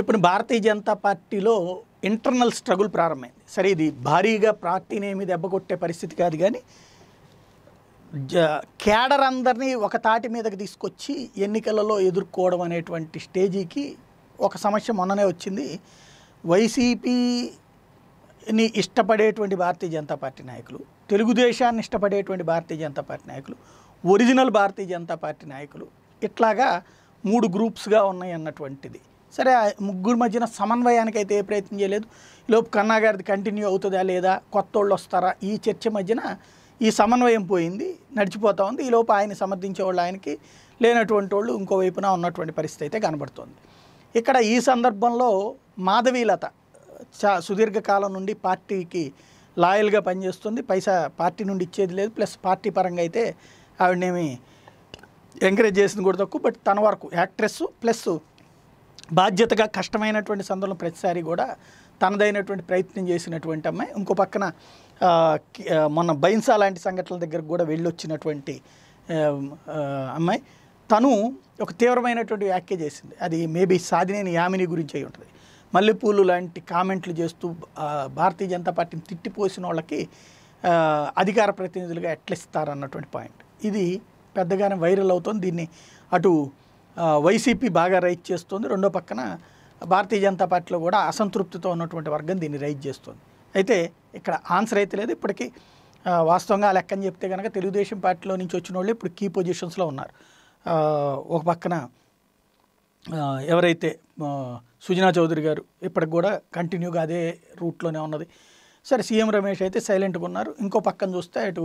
ఇప్పుడు భారతీయ జనతా పార్టీలో internal struggle ప్రారంభమైంది సరే ఇది భారీగా పార్టీని ఏమి దెబ్బకొట్టే పరిస్థితి కాదు కానీ కేడర్ అందరినీ ఒక తాటి మీదకి తీసుకొచ్చి ఎన్నికలలో ఎదుర్కోవడం అనేటువంటి స్టేజీకి ఒక సమస్య మొన్ననే వచ్చింది వైసీపీని ఇష్టపడేటువంటి భారతీయ జనతా పార్టీ నాయకులు తెలుగుదేశాన్ని ఇష్టపడేటువంటి భారతీయ జనతా పార్టీ నాయకులు ఒరిజినల్ భారతీయ జనతా పార్టీ నాయకులు ఇట్లాగా మూడు గ్రూప్స్గా ఉన్నాయి అన్నటువంటిది సరే ముగ్గురు మధ్యన సమన్వయానికి అయితే ఏ ప్రయత్నం చేయలేదు లోపు కన్నా గారిది కంటిన్యూ అవుతుందా లేదా కొత్త వాళ్ళు వస్తారా ఈ చర్చ మధ్యన ఈ సమన్వయం పోయింది నడిచిపోతూ ఉంది ఈలోపు ఆయన సమర్థించే వాళ్ళు ఆయనకి లేనటువంటి వాళ్ళు ఇంకోవైపున ఉన్నటువంటి పరిస్థితి అయితే కనబడుతోంది ఇక్కడ ఈ సందర్భంలో మాధవీలత చా సుదీర్ఘకాలం నుండి పార్టీకి లాయల్గా పనిచేస్తుంది పైసా పార్టీ నుండి ఇచ్చేది లేదు ప్లస్ పార్టీ పరంగా అయితే ఆవిడనేమి ఎంకరేజ్ చేసింది కూడా తక్కువ బట్ తన వరకు యాక్ట్రెస్ ప్లస్ బాధ్యతగా కష్టమైనటువంటి సందర్భం ప్రతిసారి కూడా తనదైనటువంటి ప్రయత్నం చేసినటువంటి అమ్మాయి ఇంకో పక్కన మొన్న బైన్సా లాంటి సంఘటనల దగ్గరకు కూడా వెళ్ళొచ్చినటువంటి అమ్మాయి తను ఒక తీవ్రమైనటువంటి వ్యాఖ్య చేసింది అది మేబీ సాధినేని యామిని గురించి అయి ఉంటుంది మల్లెపూలు లాంటి కామెంట్లు చేస్తూ భారతీయ జనతా పార్టీని తిట్టిపోసిన వాళ్ళకి అధికార ప్రతినిధులుగా ఎట్లిస్తారన్నటువంటి పాయింట్ ఇది పెద్దగానే వైరల్ అవుతుంది దీన్ని అటు వైసీపీ బాగా రైజ్ చేస్తుంది రెండో పక్కన భారతీయ జనతా పార్టీలో కూడా అసంతృప్తితో ఉన్నటువంటి వర్గం దీన్ని రైజ్ చేస్తుంది అయితే ఇక్కడ ఆన్సర్ అయితే లేదు ఇప్పటికీ వాస్తవంగా లెక్కని చెప్తే కనుక తెలుగుదేశం పార్టీలో నుంచి వచ్చిన వాళ్ళు ఇప్పుడు కీ పొజిషన్స్లో ఉన్నారు ఒక పక్కన ఎవరైతే సుజనా చౌదరి గారు ఇప్పటికి కూడా కంటిన్యూగా అదే రూట్లోనే ఉన్నది సరే సీఎం రమేష్ అయితే సైలెంట్గా ఉన్నారు ఇంకో పక్కన చూస్తే అటు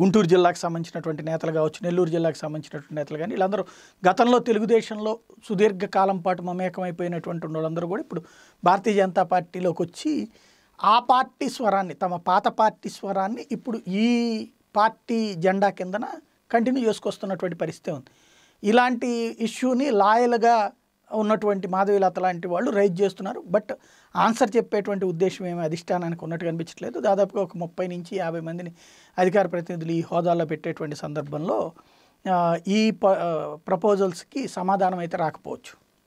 గుంటూరు జిల్లాకు సంబంధించినటువంటి నేతలు కావచ్చు నెల్లూరు జిల్లాకు సంబంధించినటువంటి నేతలు కానీ వీళ్ళందరూ గతంలో తెలుగుదేశంలో సుదీర్ఘకాలం పాటు మమేకమైపోయినటువంటి వాళ్ళందరూ కూడా ఇప్పుడు భారతీయ జనతా పార్టీలోకి వచ్చి ఆ పార్టీ స్వరాన్ని తమ పాత పార్టీ స్వరాన్ని ఇప్పుడు ఈ పార్టీ జెండా కిందన కంటిన్యూ చేసుకొస్తున్నటువంటి పరిస్థితి ఉంది ఇలాంటి ఇష్యూని లాయల్గా ఉన్నటువంటి లత లాంటి వాళ్ళు రైజ్ చేస్తున్నారు బట్ ఆన్సర్ చెప్పేటువంటి ఉద్దేశం ఏమి అధిష్టానానికి ఉన్నట్టు కనిపించట్లేదు దాదాపుగా ఒక ముప్పై నుంచి యాభై మందిని అధికార ప్రతినిధులు ఈ హోదాలో పెట్టేటువంటి సందర్భంలో ఈ ప్రపోజల్స్కి సమాధానం అయితే రాకపోవచ్చు